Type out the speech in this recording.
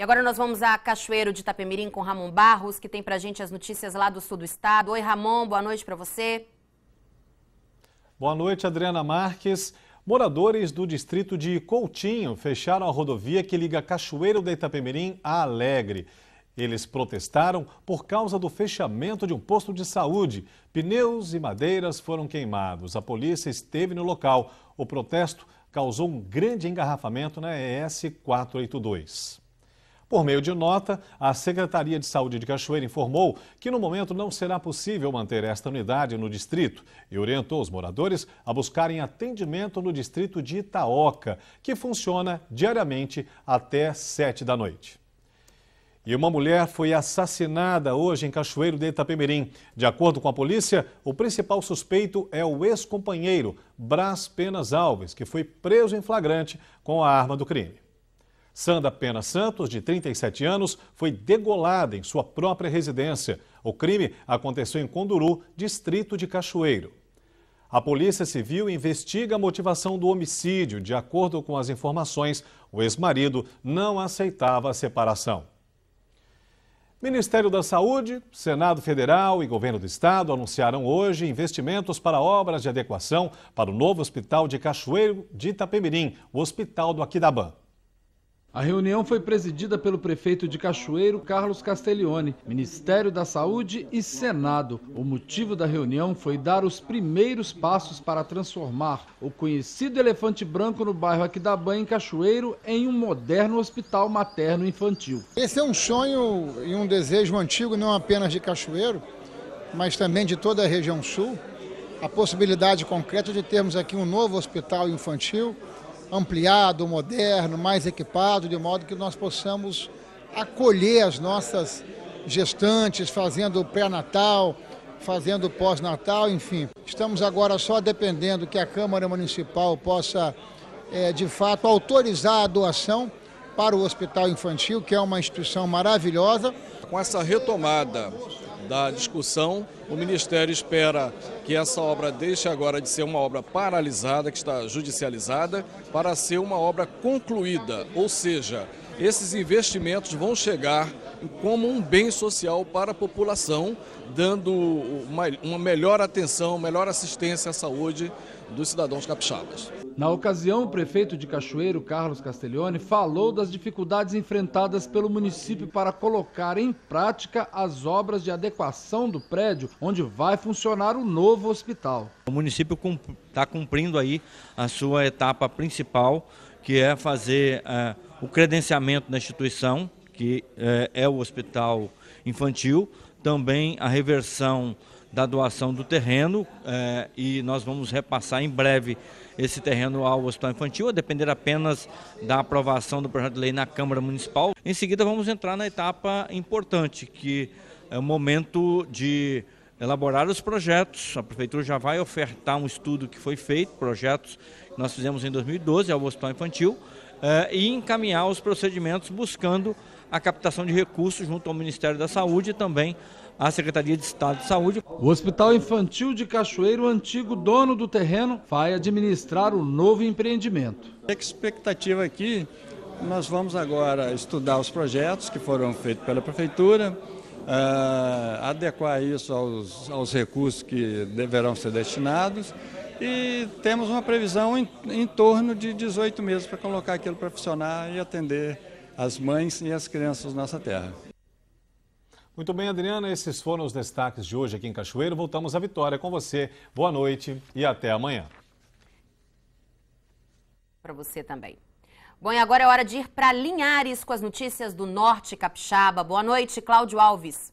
E agora nós vamos a Cachoeiro de Itapemirim com Ramon Barros, que tem para a gente as notícias lá do sul do estado. Oi, Ramon, boa noite para você. Boa noite, Adriana Marques. Moradores do distrito de Coutinho fecharam a rodovia que liga Cachoeiro de Itapemirim a Alegre. Eles protestaram por causa do fechamento de um posto de saúde. Pneus e madeiras foram queimados. A polícia esteve no local. O protesto causou um grande engarrafamento na ES 482. Por meio de nota, a Secretaria de Saúde de Cachoeira informou que no momento não será possível manter esta unidade no distrito e orientou os moradores a buscarem atendimento no distrito de Itaoca, que funciona diariamente até 7 da noite. E uma mulher foi assassinada hoje em Cachoeiro de Itapemirim. De acordo com a polícia, o principal suspeito é o ex-companheiro Brás Penas Alves, que foi preso em flagrante com a arma do crime. Sandra Pena Santos, de 37 anos, foi degolada em sua própria residência. O crime aconteceu em Conduru, distrito de Cachoeiro. A Polícia Civil investiga a motivação do homicídio. De acordo com as informações, o ex-marido não aceitava a separação. Ministério da Saúde, Senado Federal e Governo do Estado anunciaram hoje investimentos para obras de adequação para o novo Hospital de Cachoeiro de Itapemirim, o Hospital do Aquidabã. A reunião foi presidida pelo prefeito de Cachoeiro, Carlos Castellione, Ministério da Saúde e Senado. O motivo da reunião foi dar os primeiros passos para transformar o conhecido elefante branco no bairro Aquidabã, em Cachoeiro, em um moderno hospital materno-infantil. Esse é um sonho e um desejo antigo, não apenas de Cachoeiro, mas também de toda a região sul. A possibilidade concreta de termos aqui um novo hospital infantil ampliado, moderno, mais equipado, de modo que nós possamos acolher as nossas gestantes, fazendo pré-natal, fazendo pós-natal, enfim. Estamos agora só dependendo que a Câmara Municipal possa, é, de fato, autorizar a doação para o Hospital Infantil, que é uma instituição maravilhosa. Com essa retomada da discussão o Ministério espera que essa obra deixe agora de ser uma obra paralisada, que está judicializada, para ser uma obra concluída, ou seja, esses investimentos vão chegar como um bem social para a população, dando uma, uma, melhor atenção, melhor assistência à saúde dos cidadãos capixabas. Na ocasião, o prefeito de Cachoeiro, Carlos Castelloni, falou das dificuldades enfrentadas pelo município para colocar em prática as obras de adequação do prédio onde vai funcionar o novo hospital. O município está cumprindo aí a sua etapa principal, que é fazer eh, o credenciamento da instituição, que eh, é o hospital infantil, também a reversão da doação do terreno eh, e nós vamos repassar em breve esse terreno ao Hospital Infantil, a depender apenas da aprovação do projeto de lei na Câmara Municipal. Em seguida, vamos entrar na etapa importante, que é o momento de elaborar os projetos. A prefeitura já vai ofertar um estudo que foi feito, projetos que nós fizemos em 2012, ao Hospital Infantil, eh, e encaminhar os procedimentos buscando a captação de recursos junto ao Ministério da Saúde e também à Secretaria de Estado de Saúde. O Hospital Infantil de Cachoeiro, antigo dono do terreno, vai administrar o novo empreendimento. A expectativa aqui, nós vamos agora estudar os projetos que foram feitos pela Prefeitura, uh, adequar isso aos, aos recursos que deverão ser destinados e temos uma previsão em, em torno de 18 meses para colocar aquilo para funcionar e atender as mães e as crianças da nossa terra. Muito bem, Adriana, esses foram os destaques de hoje aqui em Cachoeiro. Voltamos à Vitória com você. Boa noite e até amanhã. Para você também. Bom, e agora é hora de ir para Linhares com as notícias do Norte Capixaba. Boa noite, Cláudio Alves.